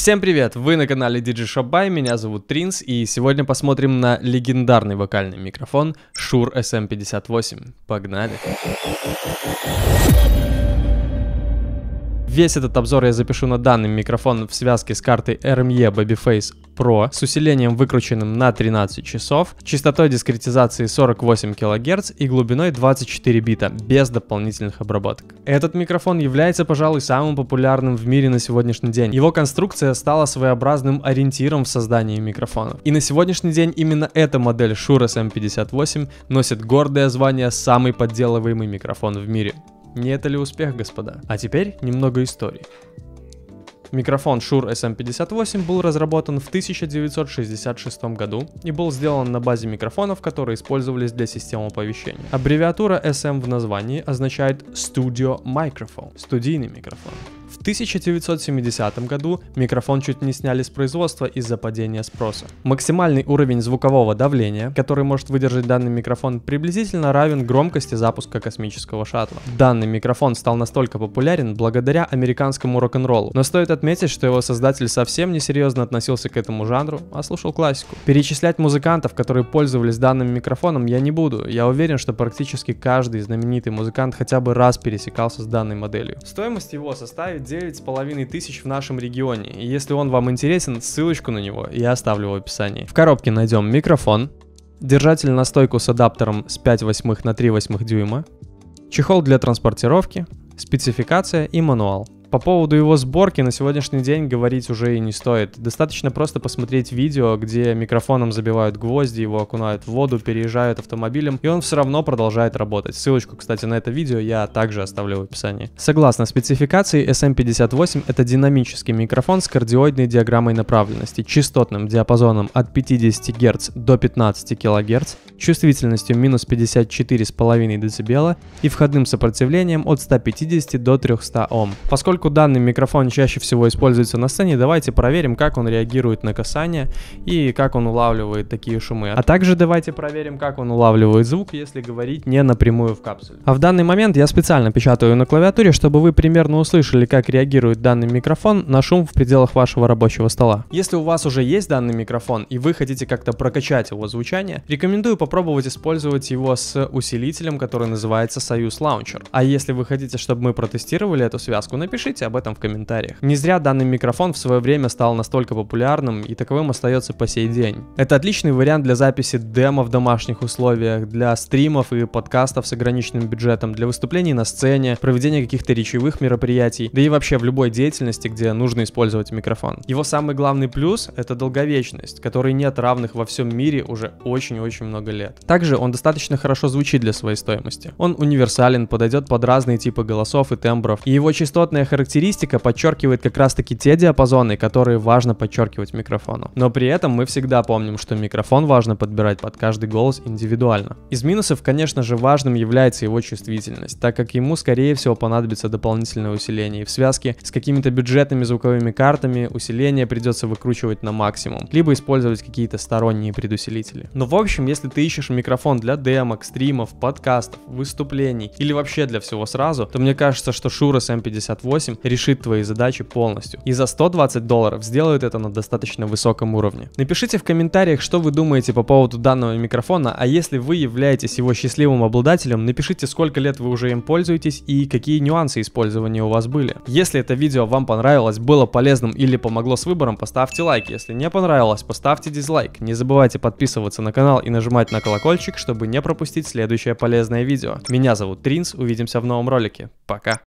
Всем привет! Вы на канале DigiShopBuy, меня зовут Тринс, и сегодня посмотрим на легендарный вокальный микрофон Shure SM58. Эм Погнали! Весь этот обзор я запишу на данный микрофон в связке с картой RME Babyface Pro с усилением выкрученным на 13 часов, частотой дискретизации 48 кГц и глубиной 24 бита, без дополнительных обработок. Этот микрофон является, пожалуй, самым популярным в мире на сегодняшний день. Его конструкция стала своеобразным ориентиром в создании микрофонов. И на сегодняшний день именно эта модель Shure SM58 носит гордое звание «самый подделываемый микрофон в мире». Не это ли успех, господа? А теперь немного истории. Микрофон Shure SM58 был разработан в 1966 году и был сделан на базе микрофонов, которые использовались для систем оповещения. Аббревиатура SM в названии означает Studio Microphone, студийный микрофон. В 1970 году микрофон чуть не сняли с производства из-за падения спроса. Максимальный уровень звукового давления, который может выдержать данный микрофон, приблизительно равен громкости запуска космического шаттла. Данный микрофон стал настолько популярен благодаря американскому рок-н-роллу, но стоит отметить, что его создатель совсем не серьезно относился к этому жанру, а слушал классику. Перечислять музыкантов, которые пользовались данным микрофоном, я не буду. Я уверен, что практически каждый знаменитый музыкант хотя бы раз пересекался с данной моделью. Стоимость его составит стоит 9,5 тысяч в нашем регионе. И если он вам интересен, ссылочку на него я оставлю в описании. В коробке найдем микрофон, держатель на стойку с адаптером с 5 восьмых на 3 восьмых дюйма, чехол для транспортировки, спецификация и мануал. По поводу его сборки на сегодняшний день говорить уже и не стоит. Достаточно просто посмотреть видео, где микрофоном забивают гвозди, его окунают в воду, переезжают автомобилем, и он все равно продолжает работать. Ссылочку, кстати, на это видео я также оставлю в описании. Согласно спецификации, SM58 это динамический микрофон с кардиоидной диаграммой направленности, частотным диапазоном от 50 Гц до 15 кГц, чувствительностью минус 54,5 дБ и входным сопротивлением от 150 до 300 Ом. Поскольку Поскольку данный микрофон чаще всего используется на сцене, давайте проверим, как он реагирует на касание и как он улавливает такие шумы. А также давайте проверим, как он улавливает звук, если говорить не напрямую в капсуле. А в данный момент я специально печатаю на клавиатуре, чтобы вы примерно услышали, как реагирует данный микрофон на шум в пределах вашего рабочего стола. Если у вас уже есть данный микрофон и вы хотите как-то прокачать его звучание, рекомендую попробовать использовать его с усилителем, который называется Союз Лаунчер. А если вы хотите, чтобы мы протестировали эту связку, напишите Напишите об этом в комментариях. Не зря данный микрофон в свое время стал настолько популярным и таковым остается по сей день. Это отличный вариант для записи демо в домашних условиях, для стримов и подкастов с ограниченным бюджетом, для выступлений на сцене, проведения каких-то речевых мероприятий, да и вообще в любой деятельности, где нужно использовать микрофон. Его самый главный плюс — это долговечность, которой нет равных во всем мире уже очень-очень много лет. Также он достаточно хорошо звучит для своей стоимости. Он универсален, подойдет под разные типы голосов и тембров, и его частотная характеристика характеристика подчеркивает как раз-таки те диапазоны, которые важно подчеркивать микрофону. Но при этом мы всегда помним, что микрофон важно подбирать под каждый голос индивидуально. Из минусов, конечно же, важным является его чувствительность, так как ему, скорее всего, понадобится дополнительное усиление. И в связке с какими-то бюджетными звуковыми картами усиление придется выкручивать на максимум, либо использовать какие-то сторонние предусилители. Но в общем, если ты ищешь микрофон для демок, стримов, подкастов, выступлений или вообще для всего сразу, то мне кажется, что Шура с M58 допустим, решит твои задачи полностью. И за 120 долларов сделают это на достаточно высоком уровне. Напишите в комментариях, что вы думаете по поводу данного микрофона, а если вы являетесь его счастливым обладателем, напишите, сколько лет вы уже им пользуетесь и какие нюансы использования у вас были. Если это видео вам понравилось, было полезным или помогло с выбором, поставьте лайк. Если не понравилось, поставьте дизлайк. Не забывайте подписываться на канал и нажимать на колокольчик, чтобы не пропустить следующее полезное видео. Меня зовут Тринс, увидимся в новом ролике. Пока!